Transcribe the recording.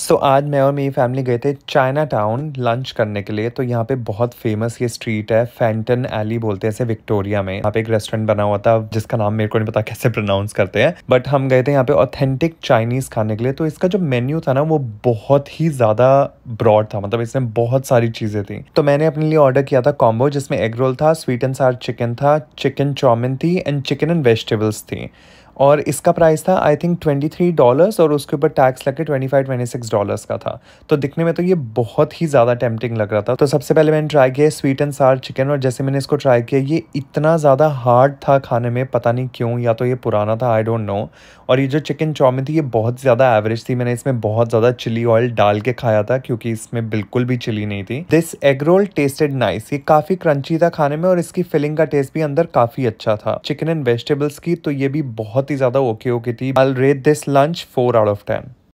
सो so, आज मैं और मेरी फैमिली गए थे चाइना टाउन लंच करने के लिए तो यहाँ पे बहुत फेमस ये स्ट्रीट है फैंटन एली बोलते हैं ऐसे विक्टोरिया में यहाँ पे एक रेस्टोरेंट बना हुआ था जिसका नाम मेरे को नहीं पता कैसे प्रोनाउंस करते हैं बट हम गए थे यहाँ पे ऑथेंटिक चाइनीज खाने के लिए तो इसका जो मेन्यू था ना वो बहुत ही ज्यादा ब्रॉड था मतलब इसमें बहुत सारी चीजें थी तो मैंने अपने लिए ऑर्डर किया था कॉम्बो जिसमें एग रोल था स्वीट एंड सार चिकन था चिकन चाउमिन थी एंड चिकन एंड वेजिटेबल्स थी और इसका प्राइस था I think twenty three dollars और उसके ऊपर टैक्स लग के twenty five twenty six dollars का था तो दिखने में तो ये बहुत ही ज़्यादा टेम्पटिंग लग रहा था तो सबसे पहले मैंने ट्राई किया स्वीट एंड सार चिकन और जैसे मैंने इसको ट्राई किया ये इतना ज़्यादा हार्ड था खाने में पता नहीं क्यों या तो ये पुराना था आई डोंट नो और ये जो चिकन चाउमिन थी ये बहुत ज़्यादा एवरेज थी मैंने इसमें बहुत ज़्यादा चिली ऑयल डाल के खाया था क्योंकि इसमें बिल्कुल भी चिली नहीं थी this egg roll tasted nice ये काफ़ी क्रंची था खाने में और इसकी फिलिंग का टेस्ट भी अंदर काफ़ी अच्छा था चिकन एंड वेजिटेबल्स की तो ये भी बहुत ही ज़्यादा ओके ओके थी I rate this lunch four out of ten